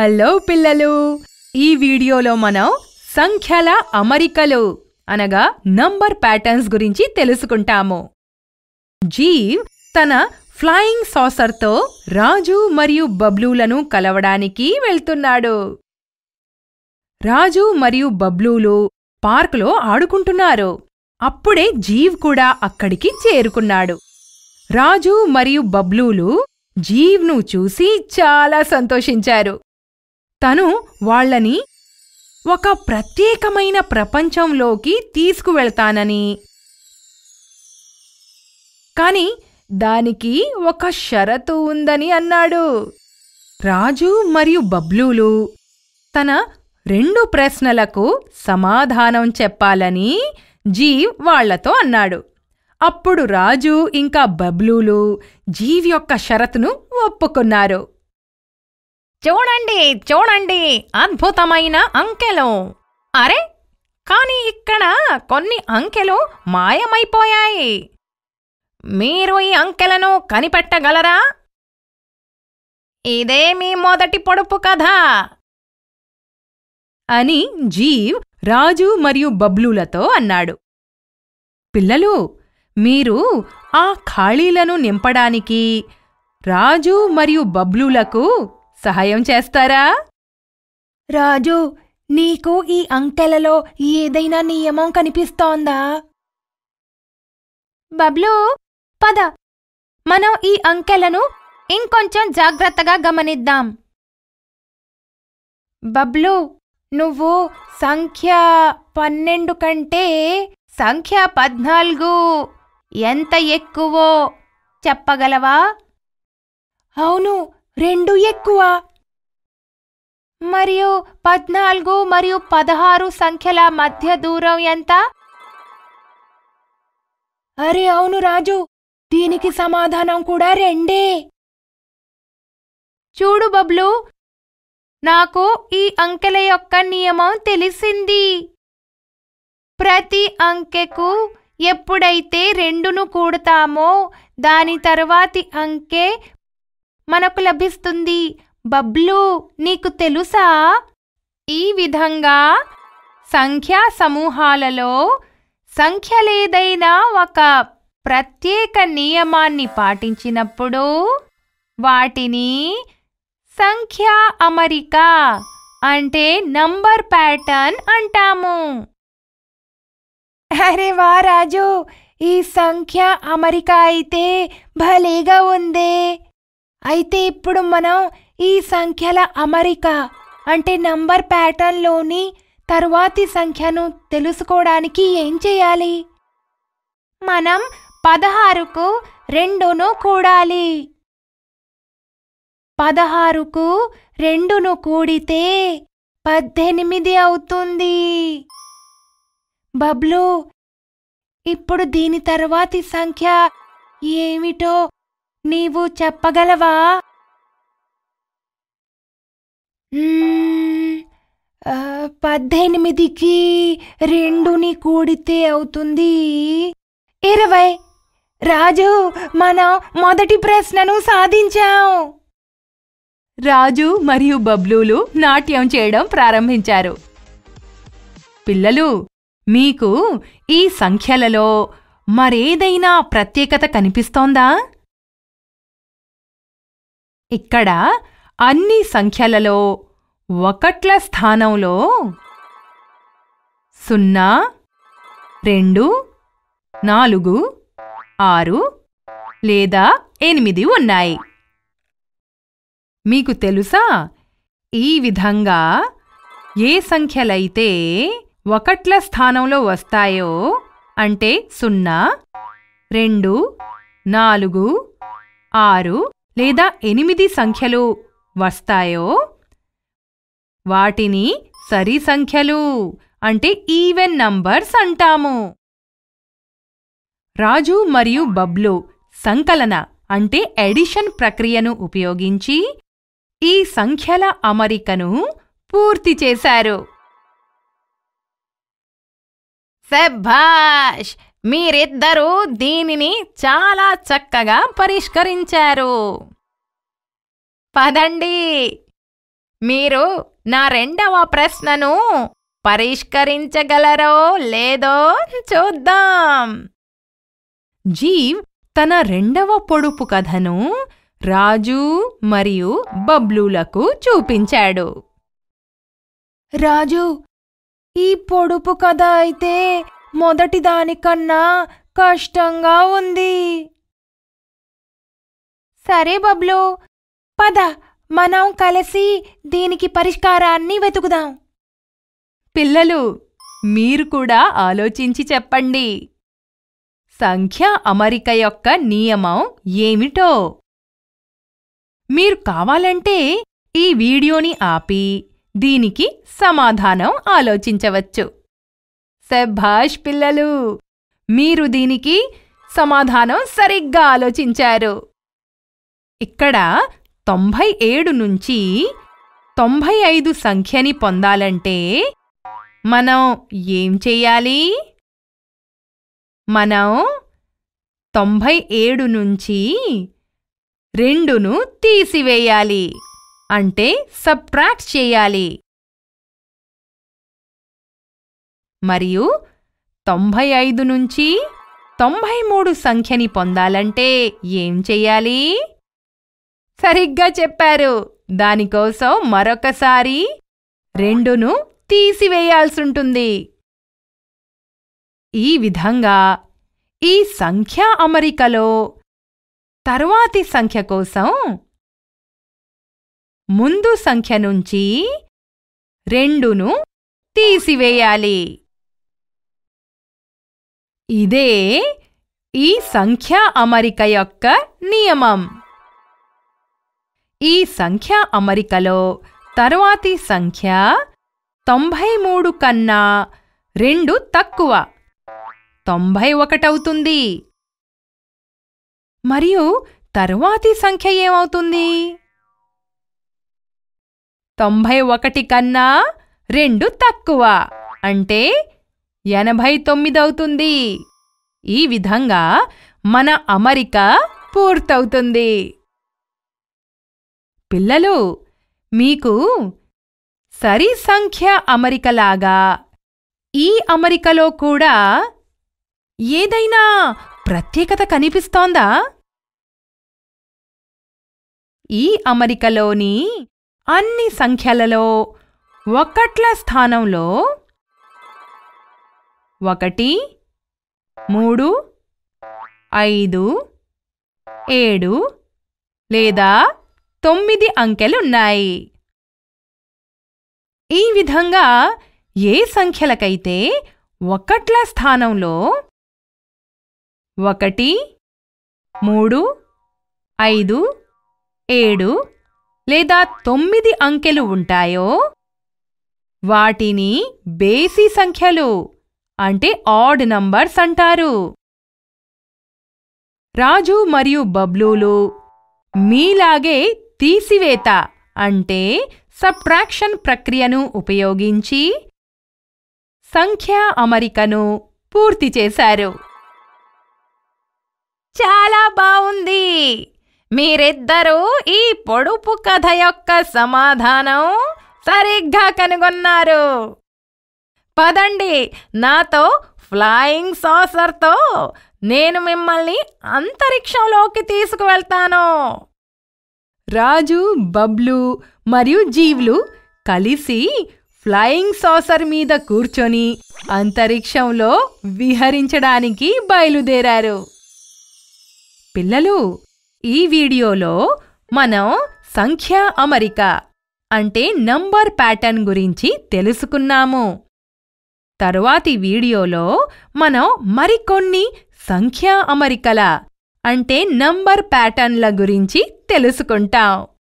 hello పిల్లలు ఈ వీడియోలో మనం సంఖ్యల అమరికలు అనగా నంబర్ ప్యాటర్న్స్ గురించి తెలుసుకుంటాము జీవ్ తన ఫ్లయింగ్ సాసర్తో రాజు మరియు బబ్లూలను కలవడానికి వెళ్తున్నాడు రాజు మరియు బబ్లూలు పార్కులో ఆడుకుంటున్నారు అప్పుడే జీవ్ కూడా అక్కడికి చేరుకున్నాడు రాజు మరియు బబ్లూలు జీవ్ను చూసి చాలా సంతోషించారు తను వాళ్లని ఒక ప్రత్యేకమైన ప్రపంచంలోకి తీసుకువెళ్తానని కాని దానికి ఒక షరతు ఉందని అన్నాడు రాజు మరియు బబ్లూలు తన రెండు ప్రశ్నలకు సమాధానం చెప్పాలని జీవ్ వాళ్లతో అన్నాడు అప్పుడు రాజు ఇంకా బబ్లూలు జీవ్ యొక్క షరతును ఒప్పుకున్నారు చూడండి చూడండి అద్భుతమైన అంకెలు అరే కానీ ఇక్కడ కొన్ని అంకెలు మాయమైపోయాయి మీరు ఈ అంకెలను కనిపెట్టగలరా ఇదే మీ మొదటి పొడుపు కథ అని జీవ్ రాజు మరియు బబ్లులతో అన్నాడు పిల్లలు మీరు ఆ ఖాళీలను నింపడానికి రాజు మరియు బబ్లులకు సహాయం చేస్తారా రాజు నీకు ఈ అంకెలలో ఏదైనా నియమం కనిపిస్తోందా బబ్లు పద మనం ఈ అంకెలను ఇంకొంచెం జాగ్రత్తగా గమనిద్దాం బబ్లు నువ్వు సంఖ్య పన్నెండు కంటే సంఖ్య పద్నాలుగు ఎంత ఎక్కువో చెప్పగలవా అవును రెండు ఎక్కువ మరియు పద్నాలుగు మరియు పదహారు సంఖ్యల మధ్య దూరం ఎంత అరే అవును రాజు దీనికి సమాధానం కూడా రెండే చూడు బబ్లు నాకు ఈ అంకెల యొక్క నియమం తెలిసింది ప్రతి అంకెకు ఎప్పుడైతే రెండును కూడతామో దాని తర్వాతి అంకె మనకు లభిస్తుంది బబ్లు నీకు తెలుసా ఈ విధంగా సంఖ్యా సమూహాలలో సంఖ్యలేదైనా ఒక ప్రత్యేక నియమాన్ని పాటించినప్పుడు వాటిని సంఖ్యా అమరిక అంటే నంబర్ ప్యాటర్న్ అంటాము అరే వా రాజు ఈ సంఖ్య అమరిక అయితే భలేగా ఉందే అయితే ఇప్పుడు మనం ఈ సంఖ్యల అమరిక అంటే నంబర్ ప్యాటర్న్లోని తరువాతి సంఖ్యను తెలుసుకోవడానికి ఏం చేయాలి మనం పదహారుకు రెండును కూడాలి పదహారుకు రెండును కూడితే పద్దెనిమిది అవుతుంది బబ్లు ఇప్పుడు దీని తర్వాతి సంఖ్య ఏమిటో నీవు చెప్పగలవా పద్దెనిమిదికి రెండుని కూడితే అవుతుంది ఇరవై రాజు మనం మొదటి ప్రశ్నను సాధించాం రాజు మరియు బబ్లూలు నాట్యం చేయడం ప్రారంభించారు పిల్లలు మీకు ఈ సంఖ్యలలో మరేదైనా ప్రత్యేకత కనిపిస్తోందా ఇక్కడ అన్ని సంఖ్యలలో ఒకట్ల స్థానంలో సున్నా రెండు నాలుగు ఆరు లేదా ఎనిమిది ఉన్నాయి మీకు తెలుసా ఈ విధంగా ఏ సంఖ్యలైతే ఒకట్ల స్థానంలో వస్తాయో అంటే సున్నా రెండు నాలుగు ఆరు లేదా ఎనిమిది సంఖ్యలు వస్తాయో వాటిని సరి సంఖ్యలు అంటే ఈవెన్ నంబర్స్ అంటాము రాజు మరియు బబ్లు సంకలన అంటే ఎడిషన్ ప్రక్రియను ఉపయోగించి ఈ సంఖ్యల అమరికను పూర్తి చేశారు మీరిద్దరూ దీనిని చాలా చక్కగా పరిష్కరించారు పదండి మీరు నా రెండవ ప్రశ్నను పరిష్కరించగలరో లేదో చూద్దాం జీవ్ తన రెండవ పొడుపు కథను రాజు మరియు బబ్లూలకు చూపించాడు రాజు ఈ పొడుపు కథ అయితే మొదటిదానికన్నా కష్టంగా ఉంది సరే బబ్లు పద మనం కలిసి దీనికి పరిష్కారాన్ని వెతుకుదాం పిల్లలు మీరు కూడా ఆలోచించి చెప్పండి సంఖ్య అమరిక యొక్క నియమం ఏమిటో మీరు కావాలంటే ఈ వీడియోని ఆపి దీనికి సమాధానం ఆలోచించవచ్చు శభాష్ పిల్లలు మీరు దీనికి సమాధానం సరిగ్గా ఆలోచించారు ఇక్కడ తొంభై ఏడు నుంచి తొంభై ఐదు సంఖ్యని పొందాలంటే మనం ఏం చెయ్యాలి మనం తొంభై ఏడు నుంచి రెండును తీసివేయాలి అంటే సబ్ట్రాక్ట్ చేయాలి మరియు తొంభై ఐదు నుంచి తొంభై మూడు సంఖ్యని పొందాలంటే ఏం చెయ్యాలి సరిగ్గా చెప్పారు దానికోసం మరొకసారి రెండును తీసివేయాల్సుంటుంది ఈ విధంగా ఈ సంఖ్యా అమరికలో తరువాతి సంఖ్య కోసం ముందు సంఖ్య నుంచి రెండును తీసివేయాలి ఇదే ఈ సంఖ్యా అమరిక యొక్క నియమం ఈ సంఖ్యా అమరికలో తరువాతి సంఖ్య తొంభై మూడు కన్నా రెండు తక్కువ తొంభై ఒకటవుతుంది మరియు తరువాతి సంఖ్య ఏమవుతుంది తొంభై ఒకటి కన్నా రెండు తక్కువ అంటే ఎనభై తొమ్మిదవుతుంది ఈ విధంగా మన అమరిక పూర్తవుతుంది పిల్లలు మీకు సరి సంఖ్య అమరికలాగా ఈ అమరికలో కూడా ఏదైనా ప్రత్యేకత కనిపిస్తోందా ఈ అమరికలోని అన్ని సంఖ్యలలో ఒకట్ల స్థానంలో ఒకటి మూడు ఐదు ఏడు లేదా తొమ్మిది అంకెలున్నాయి ఈ విధంగా ఏ సంఖ్యలకైతే ఒకట్ల స్థానంలో ఒకటి మూడు ఐదు ఏడు లేదా తొమ్మిది అంకెలు ఉంటాయో వాటిని బేసి సంఖ్యలు అంటే ఆడ్ నంబర్స్ అంటారు రాజు మరియు బబ్లూలు మీలాగే తీసివేత అంటే సబ్ట్రాక్షన్ ప్రక్రియను ఉపయోగించి సంఖ్యా అమరికను పూర్తి చేశారు చాలా బాగుంది మీరిద్దరూ ఈ పొడుపు కథ యొక్క సమాధానం సరిగ్గా కనుగొన్నారు పదండి నాతో ఫ్లయింగ్ సాసర్తో నేను మిమ్మల్ని అంతరిక్షంలోకి తీసుకువెళ్తాను రాజు బబ్లు మరియు జీవులు కలిసి ఫ్లయింగ్ సాసర్ మీద కూర్చొని అంతరిక్షంలో విహరించడానికి బయలుదేరారు పిల్లలు ఈ వీడియోలో మనం సంఖ్య అమరిక అంటే నంబర్ ప్యాటర్న్ గురించి తెలుసుకున్నాము తరువాతి వీడియోలో మనం మరికొన్ని సంఖ్యా అమరికల అంటే నంబర్ ప్యాటర్న్ల గురించి తెలుసుకుంటాం